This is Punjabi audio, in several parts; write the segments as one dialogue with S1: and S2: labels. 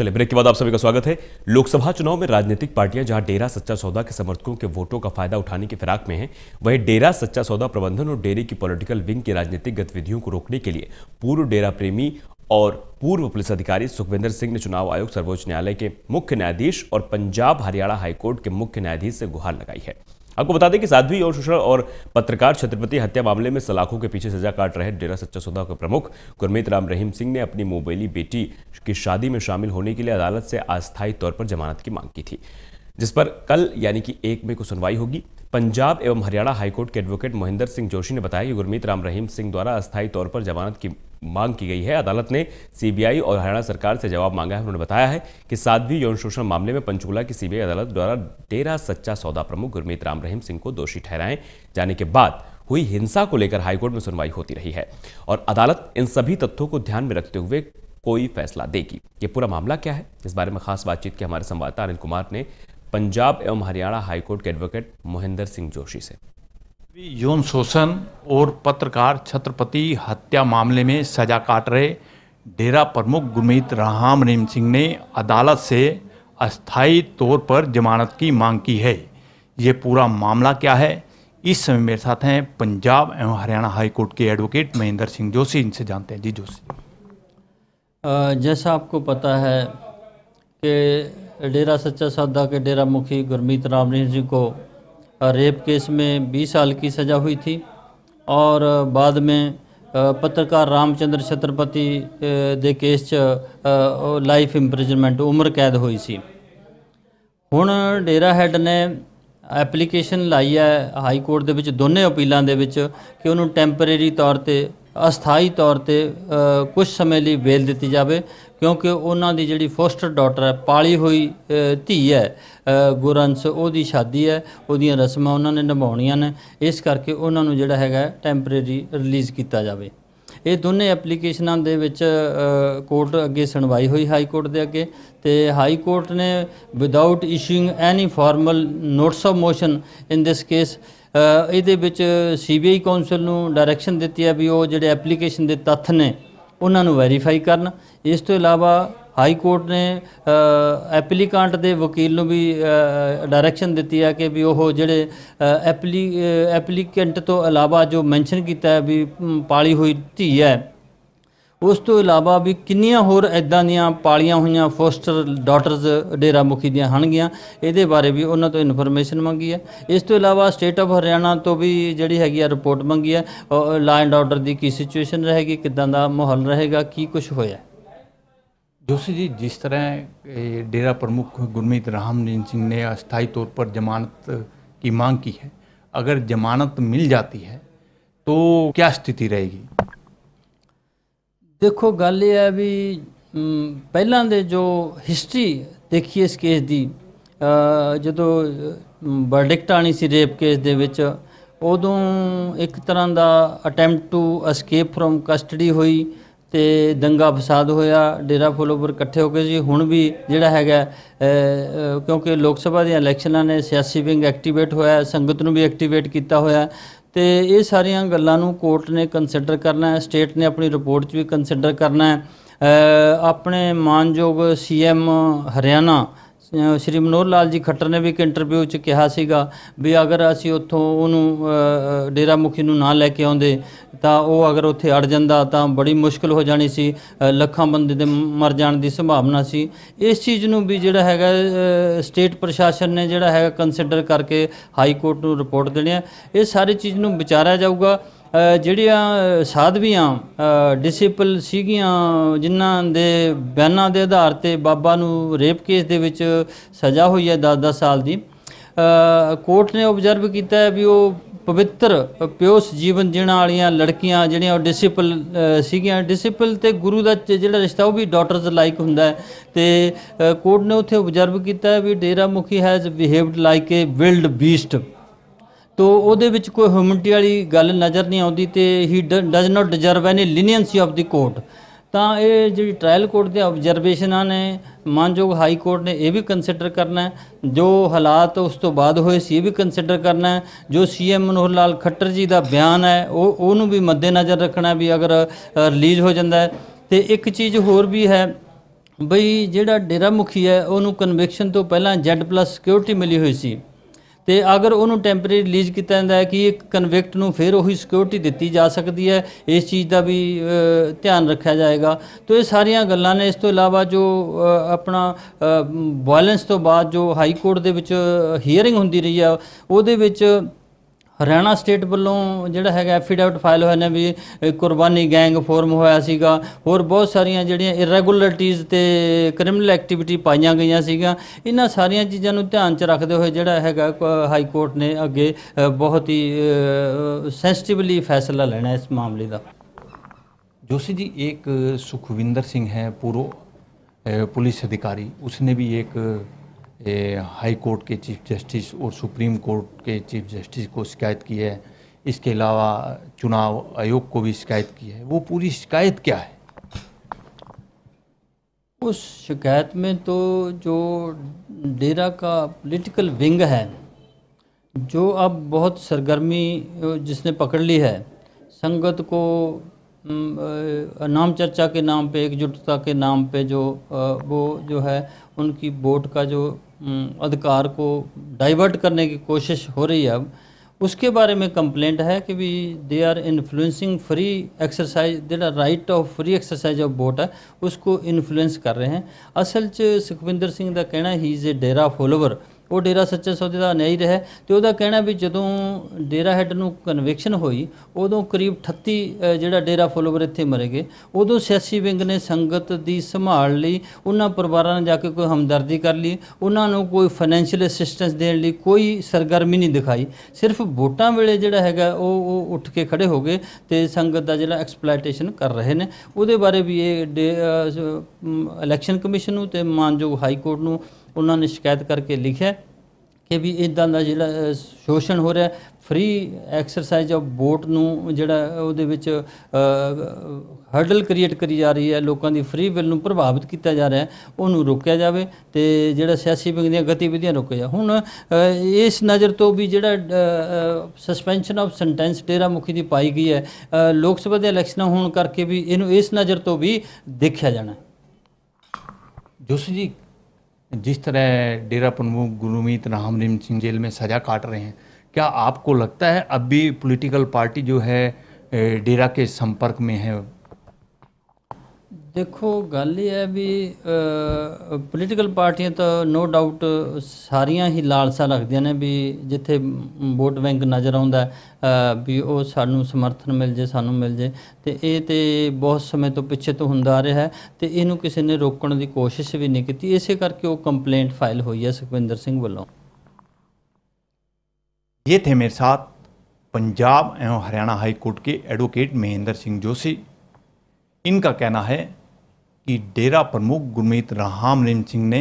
S1: चले ब्रेक के बाद आप सभी का स्वागत है लोकसभा चुनाव में राजनीतिक पार्टियां जहां डेरा सच्चा सौदा के समर्थकों के वोटों का फायदा उठाने की फिराक में हैं वहीं डेरा सच्चा सौदा प्रबंधन और डेरे की पॉलिटिकल विंग की राजनीतिक गतिविधियों को रोकने के लिए पूर्व डेरा प्रेमी और पूर्व पुलिस अधिकारी सुखविंदर सिंह ने चुनाव आयोग सर्वोच्च न्यायालय के मुख्य न्यायाधीश और पंजाब हरियाणा हाईकोर्ट के मुख्य न्यायाधीश से गुहार लगाई है आपको बता दें कि साध्वी और शोषण और पत्रकार छत्रपति हत्या मामले में सलाखों के पीछे सजा काट रहे डेरा सच्चा सौदा के प्रमुख गुरमीत राम रहीम सिंह ने अपनी मोबाइली बेटी की शादी में शामिल होने के लिए अदालत से अस्थायी तौर पर जमानत की मांग की थी जिस पर कल यानी कि एक मई को सुनवाई होगी पंजाब एवं हरियाणा हाईकोर्ट के एडवोकेट महेंद्र सिंह जोशी ने बताया कि गुरमीत राम रहीम सिंह द्वारा अस्थायी तौर पर जमानत की मांग की गई है अदालत ने सीबीआई और हरियाणा सरकार से जवाब मांगा है उन्होंने बताया है कि साध्वी यौन शोषण मामले में पंचकूला की सीबीआई अदालत द्वारा डेरा सच्चा सौदा प्रमुख गुरमीत राम रहीम सिंह को दोषी ठहराए जाने के बाद हुई हिंसा को लेकर हाईकोर्ट में सुनवाई होती रही है और अदालत इन सभी तथ्यों को ध्यान में रखते हुए कोई फैसला देगी ये पूरा मामला क्या है इस बारे में खास बातचीत की हमारे संवाददाता अनिल कुमार ने पंजाब एवं हरियाणा हाईकोर्ट के एडवोकेट
S2: मोहिंदर सिंह जोशी से यौन शोषण और पत्रकार छत्रपति हत्या मामले में सजा काट रहे डेरा प्रमुख गुरमीत राम रेम सिंह ने अदालत से अस्थायी तौर पर जमानत की मांग की है ये पूरा मामला क्या है इस समय मेरे साथ हैं पंजाब एवं हरियाणा हाईकोर्ट के एडवोकेट महेंद्र सिंह जोशी इनसे जानते हैं जी
S3: जोशी जैसा आपको पता है कि डेरा सच्चा सौदा के डेरा मुखी गुरमीत राम रेम सिंह को रेप केस में 20 साल की सज़ा हुई थी और बाद में पत्रकार रामचंद्र छत्रपति ਦੇ ਕੇਸ ਚ ਲਾਈਫ ਇੰਪ੍ਰਿਜਨਮੈਂਟ ਉਮਰ ਕੈਦ ਹੋਈ ਸੀ ਹੁਣ ਡੇਰਾ ਹੈਡ ਨੇ ਐਪਲੀਕੇਸ਼ਨ ਲਾਈ ਹੈ ਹਾਈ ਕੋਰਟ ਦੇ ਵਿੱਚ ਦੋਨੇ ਅਪੀਲਾਂ ਦੇ ਵਿੱਚ ਕਿ ਉਹਨੂੰ ਟੈਂਪਰੇਰੀ ਤੌਰ ਤੇ ਅਸਥਾਈ ਤੌਰ ਤੇ ਕੁਝ ਸਮੇਂ ਲਈ ਵੇਲ ਦਿੱਤੀ ਜਾਵੇ ਕਿਉਂਕਿ ਉਹਨਾਂ ਦੀ ਜਿਹੜੀ ਫੋਸਟਰ ਡਾਟਰ ਹੈ ਪਾਲੀ ਹੋਈ ਧੀ ਹੈ ਗੁਰੰਸ ਉਹਦੀ ਸ਼ਾਦੀ ਹੈ ਉਹਦੀਆਂ ਰਸਮਾਂ ਉਹਨਾਂ ਨੇ ਨਿਭਾਉਣੀਆਂ ਨੇ ਇਸ ਕਰਕੇ ਉਹਨਾਂ ਨੂੰ ਜਿਹੜਾ ਹੈਗਾ ਟੈਂਪਰੇਰੀ ਰਿਲੀਜ਼ ਕੀਤਾ ਜਾਵੇ ਇਹ ਦੋਨੇ ਐਪਲੀਕੇਸ਼ਨਾਂ ਦੇ ਵਿੱਚ ਕੋਰਟ ਅੱਗੇ ਸੁਣਵਾਈ ਹੋਈ ਹਾਈ ਕੋਰਟ ਦੇ ਅੱਗੇ ਤੇ ਹਾਈ ਕੋਰਟ ਨੇ without issuing any formal notice of motion in this case ਇਹਦੇ ਵਿੱਚ ਸੀਬੀਆਈ ਕਾਉਂਸਲ ਨੂੰ ਡਾਇਰੈਕਸ਼ਨ ਦਿੱਤੀ ਹੈ ਵੀ ਉਹ ਜਿਹੜੇ ਐਪਲੀਕੇਸ਼ਨ ਦੇ ਤੱਥ ਨੇ ਉਹਨਾਂ ਨੂੰ ਵੈਰੀਫਾਈ ਕਰਨ ਇਸ ਤੋਂ ਇਲਾਵਾ ਹਾਈ ਕੋਰਟ ਨੇ ਐਪਲੀਕੈਂਟ ਦੇ ਵਕੀਲ ਨੂੰ ਵੀ ਡਾਇਰੈਕਸ਼ਨ ਦਿੱਤੀ ਹੈ ਕਿ ਵੀ ਉਹ ਜਿਹੜੇ ਐਪਲੀਕੈਂਟ ਤੋਂ ਇਲਾਵਾ ਜੋ ਮੈਂਸ਼ਨ ਕੀਤਾ ਹੈ ਵੀ ਪਾਲੀ ਹੋਈ ਧੀ ਹੈ ਉਸ ਤੋਂ ਇਲਾਵਾ ਵੀ ਕਿੰਨੀਆਂ ਹੋਰ ਐਦਾਂ ਦੀਆਂ ਪਾਲੀਆਂ ਹੋਈਆਂ ਫੋਸਟਰ ਡਾਟਰਸ ਡੇਰਾ ਮੁਖੀ ਦੀਆਂ ਹਣਗੀਆਂ ਇਹਦੇ ਬਾਰੇ ਵੀ ਉਹਨਾਂ ਤੋਂ ਇਨਫੋਰਮੇਸ਼ਨ ਮੰਗੀ ਹੈ ਇਸ ਤੋਂ ਇਲਾਵਾ ਸਟੇਟ ਆਫ ਹਰਿਆਣਾ ਤੋਂ ਵੀ ਜਿਹੜੀ ਹੈਗੀ ਆ ਰਿਪੋਰਟ ਮੰਗੀ ਹੈ ਲਾਈਨ ਐਂਡ ਆਰਡਰ ਦੀ ਕੀ
S2: ਸਿਚੁਏਸ਼ਨ ਰਹੇਗੀ ਕਿਦਾਂ ਦਾ ਮਾਹੌਲ ਰਹੇਗਾ ਕੀ ਕੁਝ ਹੋਇਆ ਜਿਸ ਤਰ੍ਹਾਂ ਇਹ ਡੇਰਾ डेरा ਗੁਰਮੀਤ ਰਾਮ रामलीन ਸਿੰਘ ਨੇ ਅਸਥਾਈ ਤੌਰ ਪਰ ਜ਼ਮਾਨਤ ਦੀ ਮੰਗ ਕੀਤੀ ਹੈ ਅਗਰ ਜ਼ਮਾਨਤ ਮਿਲ ਜਾਂਦੀ ਹੈ ਤਾਂ ਕੀ ਸਥਿਤੀ ਰਹੇਗੀ ਦੇਖੋ ਗੱਲ ਇਹ ਹੈ ਵੀ ਪਹਿਲਾਂ ਦੇ ਜੋ
S3: ਹਿਸਟਰੀ ਦੇਖੀਏ ਇਸ ਕੇਸ ਦੀ ਜਦੋਂ ਵਰਡਿਕਟ ਆਣੀ ਸੀ ਰੇਪ ਕੇਸ ਦੇ ਵਿੱਚ ਉਦੋਂ ਇੱਕ ਤਰ੍ਹਾਂ ਦਾ attempt to escape from custody ਹੋਈ ਤੇ ਦੰਗਾ ਫਸਾਦ ਹੋਇਆ ਡੇਰਾ ਫਲੋਵਰ ਇਕੱਠੇ ਹੋ ਕੇ ਜੀ ਹੁਣ ਵੀ ਜਿਹੜਾ ਹੈਗਾ ਕਿਉਂਕਿ ਲੋਕ ਸਭਾ ਦੀਆਂ ਇਲੈਕਸ਼ਨਾਂ ਨੇ ਸਿਆਸੀ ਵਿੰਗ ਐਕਟੀਵੇਟ ਹੋਇਆ ਸੰਗਤ ਨੂੰ ਵੀ ਐਕਟੀਵੇਟ ਕੀਤਾ ਹੋਇਆ ਤੇ ਇਹ ਸਾਰੀਆਂ ਗੱਲਾਂ ਨੂੰ ਕੋਰਟ ਨੇ ਕੰਸੀਡਰ ਕਰਨਾ ਹੈ ਸਟੇਟ ਨੇ ਆਪਣੀ ਰਿਪੋਰਟ 'ਚ ਵੀ ਕੰਸੀਡਰ ਕਰਨਾ ਹੈ ਆਪਣੇ ਮਾਨਯੋਗ ਸੀਐਮ ਹਰਿਆਣਾ ਸ਼੍ਰੀ ਮਨੋਹਰ ਲਾਲ ਜੀ ਖੱਟਰ ਨੇ ਵੀ ਇੱਕ ਇੰਟਰਵਿਊ 'ਚ ਕਿਹਾ ਸੀਗਾ ਵੀ ਅਗਰ ਅਸੀਂ ਉੱਥੋਂ ਉਹਨੂੰ ਡੇਰਾ ਮੁਖੀ ਨੂੰ ਨਾ ਲੈ ਕੇ ਆਉਂਦੇ ਤਾਂ ਉਹ ਅਗਰ ਉੱਥੇ ਅੜ ਜਾਂਦਾ ਤਾਂ ਬੜੀ ਮੁਸ਼ਕਲ ਹੋ ਜਾਣੀ ਸੀ ਲੱਖਾਂ ਬੰਦੇ ਦੇ ਮਰ ਜਾਣ ਦੀ ਸੰਭਾਵਨਾ ਸੀ ਇਸ ਚੀਜ਼ ਨੂੰ ਵੀ ਜਿਹੜਾ ਹੈਗਾ ਸਟੇਟ ਪ੍ਰਸ਼ਾਸਨ ਨੇ ਜਿਹੜਾ ਹੈਗਾ ਕੰਸੀਡਰ ਕਰਕੇ ਹਾਈ ਕੋਰਟ ਨੂੰ ਰਿਪੋਰਟ ਦੇਣੀ ਹੈ ਇਹ ਸਾਰੀ ਚੀਜ਼ ਨੂੰ ਵਿਚਾਰਿਆ ਜਾਊਗਾ ਜਿਹੜੀਆਂ ਸਾਧਵੀਆਂ ਡਿਸਪਲ ਸੀਗੀਆਂ ਜਿਨ੍ਹਾਂ ਦੇ ਬਿਆਨਾਂ ਦੇ ਆਧਾਰ ਤੇ ਬਾਬਾ ਨੂੰ ਰੇਪ ਕੇਸ ਦੇ ਵਿੱਚ ਸਜ਼ਾ ਹੋਈ ਹੈ 10-10 ਸਾਲ ਦੀ ਕੋਰਟ ਨੇ ਆਬਜ਼ਰਵ ਕੀਤਾ ਹੈ ਵੀ ਉਹ ਪਵਿੱਤਰ ਪਿਓਸ ਜੀਵਨ ਜੀਣ ਵਾਲੀਆਂ ਲੜਕੀਆਂ ਜਿਹੜੀਆਂ ਉਹ ਡਿਸਪਲ ਸੀਗੀਆਂ ਡਿਸਪਲ ਤੇ ਗੁਰੂ ਦਾ ਜਿਹੜਾ ਰਿਸ਼ਤਾ ਉਹ ਵੀ ਡਾਟਰਸ ਲਾਈਕ ਹੁੰਦਾ ਹੈ ਤੇ ਕੋਰਟ ਨੇ ਉੱਥੇ ਆਬਜ਼ਰਵ ਕੀਤਾ ਵੀ ਡੇਰਾ ਮੁਖੀ has behaved like a wild beast ਤੋ ਉਹਦੇ ਵਿੱਚ ਕੋਈ ਹਿਊਮਨਿਟੀ ਵਾਲੀ ਗੱਲ ਨਜ਼ਰ ਨਹੀਂ ਆਉਂਦੀ ਤੇ he does not deserve any leniency of the court ਤਾਂ ਇਹ ਜਿਹੜੀ ਟ੍ਰਾਇਲ ਕੋਰਟ ਦੇ ਆਬਜ਼ਰਵੇਸ਼ਨਾਂ ਨੇ ਮਾਨਯੋਗ ਹਾਈ ਕੋਰਟ ਨੇ ਇਹ ਵੀ ਕੰਸੀਡਰ ਕਰਨਾ ਹੈ ਜੋ ਹਾਲਾਤ ਉਸ ਤੋਂ ਬਾਅਦ ਹੋਏ ਸੀ ਇਹ ਵੀ ਕੰਸੀਡਰ ਕਰਨਾ ਹੈ ਜੋ ਸੀਐਮ ਮਨੋਹਰ ਲਾਲ ਖੱਟਰ ਜੀ ਦਾ ਬਿਆਨ ਹੈ ਉਹ ਉਹਨੂੰ ਵੀ ਮੱਦੇ ਨਜ਼ਰ ਰੱਖਣਾ ਵੀ ਅਗਰ ਰਿਲੀਜ਼ ਹੋ ਜਾਂਦਾ ਹੈ ਤੇ ਇੱਕ ਚੀਜ਼ ਹੋਰ ਵੀ ਹੈ ਬਈ ਜਿਹੜਾ ਡੇਰਾ ਮੁਖੀ ਹੈ ਉਹਨੂੰ ਕਨਵੈਕਸ਼ਨ ਤੋਂ ਪਹਿਲਾਂ ਜ਼ੈਡ ਪਲੱਸ ਸਿਕਿਉਰਿਟੀ ਮਿਲੀ ਹੋਈ ਸੀ ਤੇ ਅਗਰ ਉਹਨੂੰ ਟੈਂਪਰੇਰੀ ਰਿਲੀਜ਼ ਕੀਤਾ ਜਾਂਦਾ ਹੈ ਕਿ ਇੱਕ ਕਨਵਿਕਟ ਨੂੰ ਫਿਰ ਉਹੀ ਸਿਕਿਉਰਿਟੀ ਦਿੱਤੀ ਜਾ ਸਕਦੀ ਹੈ ਇਸ ਚੀਜ਼ ਦਾ ਵੀ ਧਿਆਨ ਰੱਖਿਆ ਜਾਏਗਾ ਤੋਂ ਇਹ ਸਾਰੀਆਂ ਗੱਲਾਂ ਨੇ ਇਸ ਤੋਂ ਇਲਾਵਾ ਜੋ ਆਪਣਾ ਵਾਇਲੈਂਸ ਤੋਂ ਬਾਅਦ ਜੋ ਹਾਈ ਕੋਰਟ ਦੇ ਵਿੱਚ ਹੀਅਰਿੰਗ ਹੁੰਦੀ ਰਹੀ ਆ ਉਹਦੇ ਵਿੱਚ ਹਰਿਆਣਾ ਸਟੇਟ ਵੱਲੋਂ ਜਿਹੜਾ ਹੈਗਾ ਐਫੀਡੈਵਿਟ ਫਾਈਲ ਹੋਇਆ ਨੇ ਵੀ ਕੁਰਬਾਨੀ ਗੈਂਗ ਫੋਰਮ ਹੋਇਆ ਸੀਗਾ ਹੋਰ ਬਹੁਤ ਸਾਰੀਆਂ ਜਿਹੜੀਆਂ ਇਰੈਗੂਲਰਿਟੀਜ਼ ਤੇ ਕ੍ਰਿਮੀਨਲ ਐਕਟੀਵਿਟੀ ਪਾਈਆਂ ਗਈਆਂ ਸੀਗਾ ਇਹਨਾਂ ਸਾਰੀਆਂ ਚੀਜ਼ਾਂ ਨੂੰ ਧਿਆਨ 'ਚ ਰੱਖਦੇ ਹੋਏ ਜਿਹੜਾ ਹੈਗਾ ਹਾਈ ਕੋਰਟ ਨੇ ਅੱਗੇ ਬਹੁਤ ਹੀ ਸੈਂਸਿਟਿਵਲੀ ਫੈਸਲਾ ਲੈਣਾ ਇਸ ਮਾਮਲੇ ਦਾ
S2: ਜੋਸ਼ੀ ਜੀ ਇੱਕ ਸੁਖਵਿੰਦਰ ਸਿੰਘ ਹੈ ਪੂਰੋ ਪੁਲਿਸ ਅਧਿਕਾਰੀ ਉਸਨੇ ਵੀ ਇੱਕ हाई कोर्ट के चीफ जस्टिस और सुप्रीम कोर्ट के चीफ जस्टिस को शिकायत की है इसके अलावा चुनाव आयोग को भी शिकायत की है वो पूरी शिकायत क्या है उस शिकायत
S3: में तो जो डेरा का पॉलिटिकल विंग है जो अब बहुत सरगर्मी जिसने पकड़ ली है संगत को नाम चर्चा के नाम पे एकजुटता के नाम पे जो वो जो है उनकी वोट का जो हम्म, अधिकार को डाइवर्ट करने की कोशिश हो रही है अब उसके बारे में कंप्लेंट है कि भी they are influencing free exercise their right of free exercise of vote है उसको इन्फ्लुएंस कर रहे हैं असल च सुखविंदर सिंह का कहना he is a Dera follower ਉਹ ਡੇਰਾ ਸੱਚੇ ਸੌਦੇ ਦਾ ਨਹੀਂ ਰਿਹਾ ਤੇ ਉਹਦਾ ਕਹਿਣਾ ਵੀ ਜਦੋਂ ਡੇਰਾ ਹੈੱਡ ਨੂੰ ਕਨਵਿਕਸ਼ਨ ਹੋਈ ਉਦੋਂ ਕਰੀਬ 38 ਜਿਹੜਾ ਡੇਰਾ ਫੋਲੋਵਰ ਇੱਥੇ ਮਰੇ ਗਏ ਉਦੋਂ ਸਿਆਸੀ ਵਿੰਗ ਨੇ ਸੰਗਤ ਦੀ ਸੰਭਾਲ ਲਈ ਉਹਨਾਂ ਪਰਿਵਾਰਾਂ ਨਾਲ ਜਾ ਕੇ ਕੋਈ ਹਮਦਰਦੀ ਕਰ ਲਈ ਉਹਨਾਂ ਨੂੰ ਕੋਈ ਫਾਈਨੈਂਸ਼ੀਅਲ ਅਸਿਸਟੈਂਸ ਦੇਣ ਲਈ ਕੋਈ ਸਰਗਰਮੀ ਨਹੀਂ ਦਿਖਾਈ ਸਿਰਫ ਵੋਟਾਂ ਵੇਲੇ ਜਿਹੜਾ ਹੈਗਾ ਉਹ ਉਹ ਉੱਠ ਕੇ ਖੜੇ ਹੋ ਗਏ ਤੇ ਸੰਗਤ ਦਾ ਜਿਹੜਾ ਐਕਸਪਲੋਇਟੇਸ਼ਨ ਕਰ ਰਹੇ ਨੇ ਉਹਦੇ ਬਾਰੇ ਵੀ ਇਹ ਇਲੈਕਸ਼ਨ ਕਮਿਸ਼ਨ ਨੂੰ ਤੇ ਮਾਨਯੋਗ ਹਾਈ ਕੋਰਟ ਨੂੰ ਉਹਨਾਂ ਨੇ ਸ਼ਿਕਾਇਤ ਕਰਕੇ ਲਿਖਿਆ ਕਿ ਵੀ ਇਦਾਂ ਦਾ ਜਿਹੜਾ ਸ਼ੋਸ਼ਣ ਹੋ ਰਿਹਾ ਫ੍ਰੀ ਐਕਸਰਸਾਈਜ਼ ਆਫ ਵੋਟ ਨੂੰ ਜਿਹੜਾ ਉਹਦੇ ਵਿੱਚ ਹਰਡਲ ਕ੍ਰੀਏਟ ਕਰੀ ਜਾ ਰਹੀ ਹੈ ਲੋਕਾਂ ਦੀ ਫ੍ਰੀ ਵਿਲ ਨੂੰ ਪ੍ਰਭਾਵਿਤ ਕੀਤਾ ਜਾ ਰਿਹਾ ਉਹਨੂੰ ਰੋਕਿਆ ਜਾਵੇ ਤੇ ਜਿਹੜਾ ਸਿਆਸੀ ਵਿੰਗ ਦੀਆਂ ਗਤੀਵਿਧੀਆਂ ਰੋਕਿਆ ਜਾ ਹੁਣ ਇਸ ਨਜ਼ਰ ਤੋਂ ਵੀ ਜਿਹੜਾ ਸਸਪੈਂਸ਼ਨ ਆਫ ਸੈਂਟੈਂਸ ਡੇਰਾ ਮੁਖੀ ਦੀ ਪਾਈ ਗਈ ਹੈ ਲੋਕ ਸਭਾ ਦੇ ਇਲੈਕਸ਼ਨਾਂ
S2: ਹੋਣ ਕਰਕੇ ਵੀ ਇਹਨੂੰ ਇਸ ਨਜ਼ਰ ਤੋਂ ਵੀ ਦੇਖਿਆ ਜਾਣਾ ਜੋਸ਼ ਜੀ जिस तरह डेरा प्रमुख गुरुमीत राम रिम सिंह जेल में सजा काट रहे हैं क्या आपको लगता है अब भी पॉलिटिकल पार्टी जो है डेरा के संपर्क में है
S3: ਦੇਖੋ ਗੱਲ ਇਹ ਹੈ ਵੀ ਪੋਲੀਟੀਕਲ ਪਾਰਟੀਆਂ ਤਾਂ ਨੋ ਡਾਊਟ ਸਾਰੀਆਂ ਹੀ ਲਾਲਸਾ ਰੱਖਦੀਆਂ ਨੇ ਵੀ ਜਿੱਥੇ ਵੋਟ ਬੈਂਕ ਨਜ਼ਰ ਆਉਂਦਾ ਵੀ ਉਹ ਸਾਨੂੰ ਸਮਰਥਨ ਮਿਲ ਜੇ ਸਾਨੂੰ ਮਿਲ ਜੇ ਤੇ ਇਹ ਤੇ ਬਹੁਤ ਸਮੇਂ ਤੋਂ ਪਿੱਛੇ ਤੋਂ ਹੁੰਦਾ ਆ ਰਿਹਾ ਤੇ ਇਹਨੂੰ ਕਿਸੇ ਨੇ ਰੋਕਣ ਦੀ ਕੋਸ਼ਿਸ਼ ਵੀ ਨਹੀਂ ਕੀਤੀ
S2: ਇਸੇ ਕਰਕੇ ਉਹ ਕੰਪਲੇਂਟ ਫਾਈਲ ਹੋਈ ਹੈ ਸੁਖਵਿੰਦਰ ਸਿੰਘ ਵੱਲੋਂ ਇਹ ਤੇ ਮੇਰੇ ਸਾਥ ਪੰਜਾਬ ਐਂ ਹਰਿਆਣਾ ਹਾਈ ਕੋਰਟ ਕੇ ਐਡਵੋਕੇਟ ਮਹਿੰਦਰ ਸਿੰਘ ਜੋਸੀ ਇਨਕਾ ਕਹਿਣਾ ਹੈ कि डेरा प्रमुख गुरमीत राम रेम सिंह ने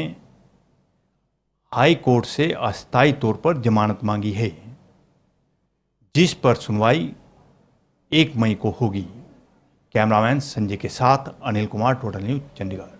S2: हाई कोर्ट से अस्थायी तौर पर जमानत मांगी है जिस पर सुनवाई एक मई को होगी कैमरामैन संजय के साथ अनिल कुमार टोटल न्यूज चंडीगढ़